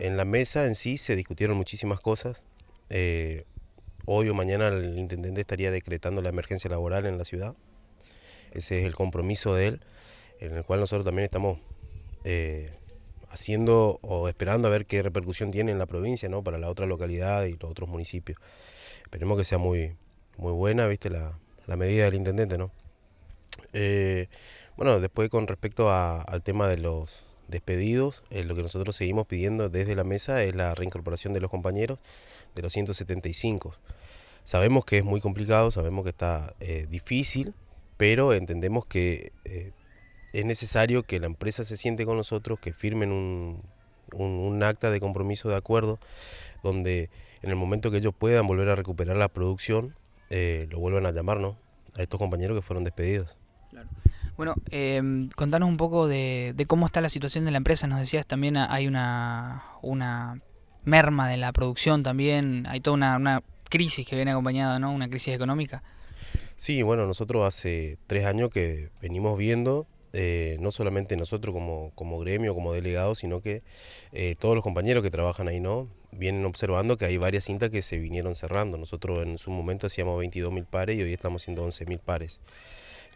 En la mesa en sí se discutieron muchísimas cosas. Eh, hoy o mañana el intendente estaría decretando la emergencia laboral en la ciudad. Ese es el compromiso de él, en el cual nosotros también estamos eh, haciendo o esperando a ver qué repercusión tiene en la provincia, ¿no? Para la otra localidad y los otros municipios. Esperemos que sea muy, muy buena, viste, la, medida del intendente, ¿no? Eh, bueno, después con respecto a, al tema de los despedidos, eh, lo que nosotros seguimos pidiendo desde la mesa es la reincorporación de los compañeros de los 175. Sabemos que es muy complicado, sabemos que está eh, difícil, pero entendemos que es necesario que la empresa se siente con nosotros, que firmen un, un acta de compromiso de acuerdo, donde en el momento que ellos puedan volver a recuperar la producción, eh, lo vuelven a llamar, ¿no? A estos compañeros que fueron despedidos. Claro. Bueno, em, contanos un poco de, cómo está la situación de la empresa. Nos decías también ah, hay una, una merma de la producción también, hay toda una, crisis que viene acompañada, ¿no? Una crisis económica. Sí, bueno, nosotros hace tres años que venimos viendo, eh, no solamente nosotros como, como gremio, como delegados, sino que eh, todos los compañeros que trabajan ahí, ¿no? vienen observando que hay varias cintas que se vinieron cerrando. Nosotros en su momento hacíamos 22 mil pares y hoy estamos haciendo 11 mil pares.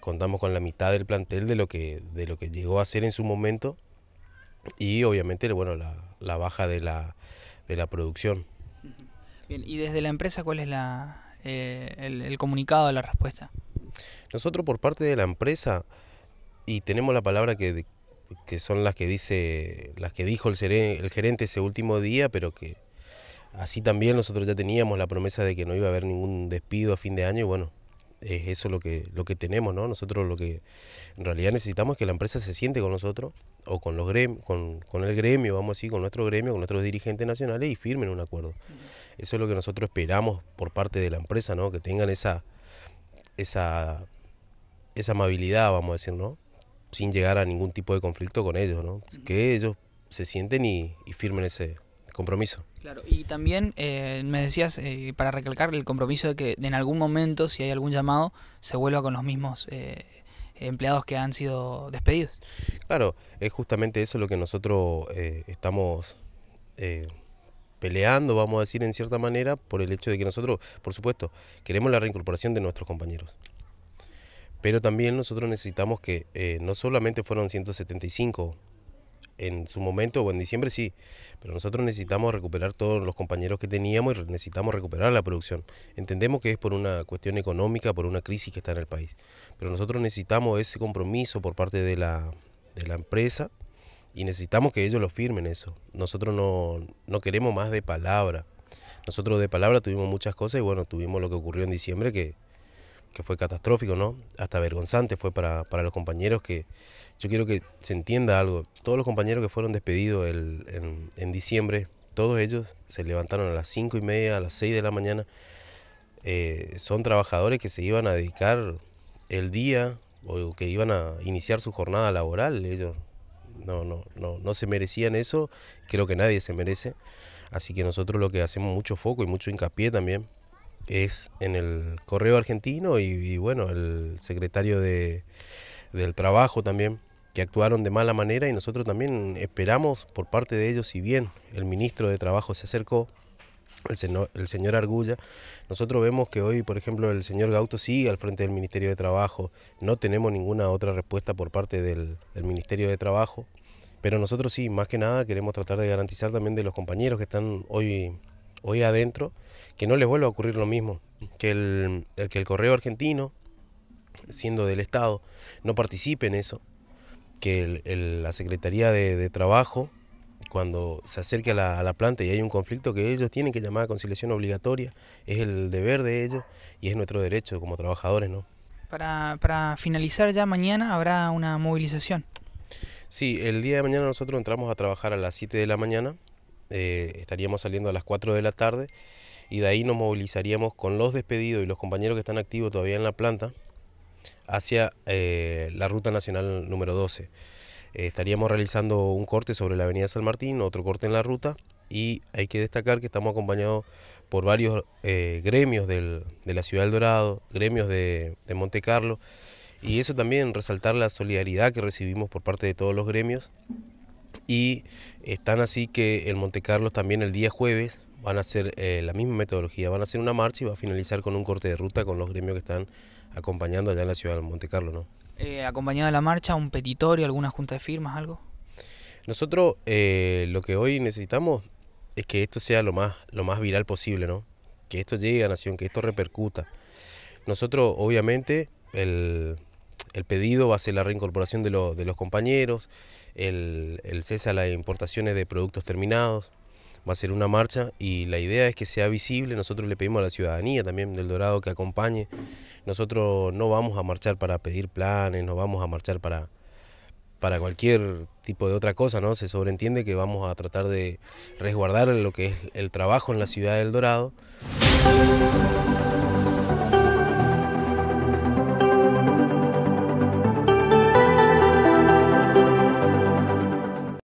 Contamos con la mitad del plantel de lo que, de lo que llegó a ser en su momento y obviamente bueno, la, baja de la, de la producción. y desde la empresa, ¿cuál es la, eh, el, comunicado comunicado, la respuesta? Nosotros por parte de la empresa, y tenemos la palabra que, que son las que dice, las que dijo el gerente ese último día, pero que Así también nosotros ya teníamos la promesa de que no iba a haber ningún despido a fin de año y bueno, es eso lo que, lo que tenemos, ¿no? Nosotros lo que en realidad necesitamos es que la empresa se siente con nosotros o con los con, el gremio, vamos así, con nuestro gremio, con nuestros dirigentes nacionales y firmen un acuerdo. Eso es lo que nosotros esperamos por parte de la empresa, ¿no? Que tengan esa, esa, esa amabilidad, vamos a decir, ¿no? Sin llegar a ningún tipo de conflicto con ellos, ¿no? Que ellos se sienten y, y firmen ese, compromiso. Claro, y también eh, me decías, eh, para recalcar, el compromiso de que en algún momento, si hay algún llamado, se vuelva con los mismos eh, empleados que han sido despedidos. Claro, es justamente eso lo que nosotros estamos peleando, vamos a decir en cierta manera, por el hecho de que nosotros, por supuesto, queremos la reincorporación de nuestros compañeros. Pero también nosotros necesitamos que no solamente fueron 175 en su momento o en diciembre sí, pero nosotros necesitamos recuperar todos los compañeros que teníamos y necesitamos recuperar la producción. Entendemos que es por una cuestión económica, por una crisis que está en el país, pero nosotros necesitamos ese compromiso por parte de la, de la empresa y necesitamos que ellos lo firmen eso. Nosotros no, no queremos más de palabra. Nosotros de palabra tuvimos muchas cosas y bueno, tuvimos lo que ocurrió en diciembre que que fue catastrófico, ¿no? Hasta vergonzante fue para, los compañeros que yo quiero que se entienda algo. Todos los compañeros que fueron despedidos el, en, diciembre, todos ellos se levantaron a las cinco y media, a las 6 de la mañana. Eh, son trabajadores que se iban a dedicar el día o que iban a iniciar su jornada laboral. Ellos no, no, no, no se merecían eso, creo que nadie se merece. Así que nosotros lo que hacemos mucho foco y mucho hincapié también es en el correo argentino y, bueno, el secretario del trabajo también, que actuaron de mala manera y nosotros también esperamos por parte de ellos, si bien el ministro de Trabajo se acercó, el, señor Argulla, nosotros vemos que hoy, por ejemplo, el señor Gauto sigue al frente del Ministerio de Trabajo, no tenemos ninguna otra respuesta por parte del, Ministerio de Trabajo, pero nosotros sí, más que nada, queremos tratar de garantizar también de los compañeros que están hoy, hoy adentro, que no les vuelva a ocurrir lo mismo, que el, eh, que el correo argentino, siendo del Estado, no participe en eso, que la Secretaría de, Trabajo, cuando se acerque a la, planta y hay un conflicto que ellos tienen que llamar a conciliación obligatoria, es el deber de ellos y es nuestro derecho como trabajadores, ¿no? Para, finalizar ya mañana habrá una movilización. Sí, el día de mañana nosotros entramos a trabajar a las 7 de la mañana, eh, estaríamos saliendo a las 4 de la tarde y de ahí nos movilizaríamos con los despedidos y los compañeros que están activos todavía en la planta hacia eh, la ruta nacional número 12. Eh, estaríamos realizando un corte sobre la avenida San Martín, otro corte en la ruta y hay que destacar que estamos acompañados por varios eh, gremios de la ciudad del Dorado, gremios de, de Monte Carlo y eso también resaltar la solidaridad que recibimos por parte de todos los gremios y están así que el Monte Carlos también el día jueves van a hacer eh, la misma metodología, van a hacer una marcha y va a finalizar con un corte de ruta con los gremios que están acompañando allá en la ciudad de Monte Carlo, ¿no? Eh, acompañada de la marcha, un petitorio, alguna junta de firmas, algo. Nosotros eh, lo que hoy necesitamos es que esto sea lo más, lo más viral posible, ¿no? Que esto llegue a Nación, que esto repercuta. Nosotros, obviamente, el, pedido va a ser la reincorporación de, de los compañeros, el, el cese a las importaciones de productos terminados, va a ser una marcha y la idea es que sea visible. Nosotros le pedimos a la ciudadanía también del Dorado que acompañe. Nosotros no vamos a marchar para pedir planes, no vamos a marchar para, para cualquier tipo de otra cosa, ¿no? Se sobreentiende que vamos a tratar de resguardar lo que es el trabajo en la ciudad del Dorado.